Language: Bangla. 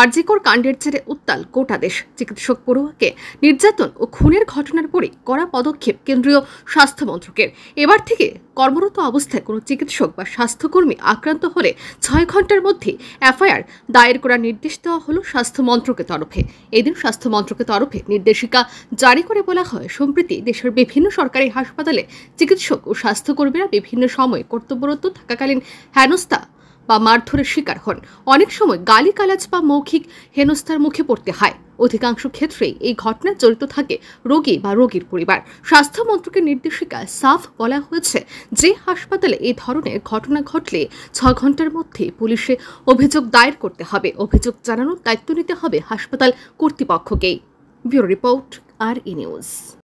আরজিকর কাণ্ডের জেরে উত্তাল গোটা দেশ চিকিৎসক পড়ুয়াকে নির্যাতন ও খুনের ঘটনার পরে কড়া পদক্ষেপ কেন্দ্রীয় স্বাস্থ্য মন্ত্রকের এবার থেকে কর্মরত অবস্থায় কোনো চিকিৎসক বা স্বাস্থ্যকর্মী আক্রান্ত হলে ছয় ঘন্টার মধ্যে এফআইআর দায়ের করার নির্দেশ দেওয়া হল স্বাস্থ্য মন্ত্রকের তরফে এদিন স্বাস্থ্য মন্ত্রকের তরফে নির্দেশিকা জারি করে বলা হয় সম্প্রতি দেশের বিভিন্ন সরকারি হাসপাতালে চিকিৎসক ও স্বাস্থ্যকর্মীরা বিভিন্ন সময়ে কর্তব্যরত থাকাকালীন হেনস্থা বা মারধরের শিকার হন অনেক সময় গালি কালাজ বা মৌখিক হেনস্থার মুখে পড়তে হয় অধিকাংশ ক্ষেত্রেই এই ঘটনায় জড়িত থাকে রোগী বা রোগীর পরিবার স্বাস্থ্য মন্ত্রকের নির্দেশিকায় সাফ বলা হয়েছে যে হাসপাতালে এই ধরনের ঘটনা ঘটলে ছ ঘন্টার মধ্যে পুলিশে অভিযোগ দায়ের করতে হবে অভিযোগ জানানোর দায়িত্ব নিতে হবে হাসপাতাল কর্তৃপক্ষকেই ব্যুরো রিপোর্ট আর ই নিউজ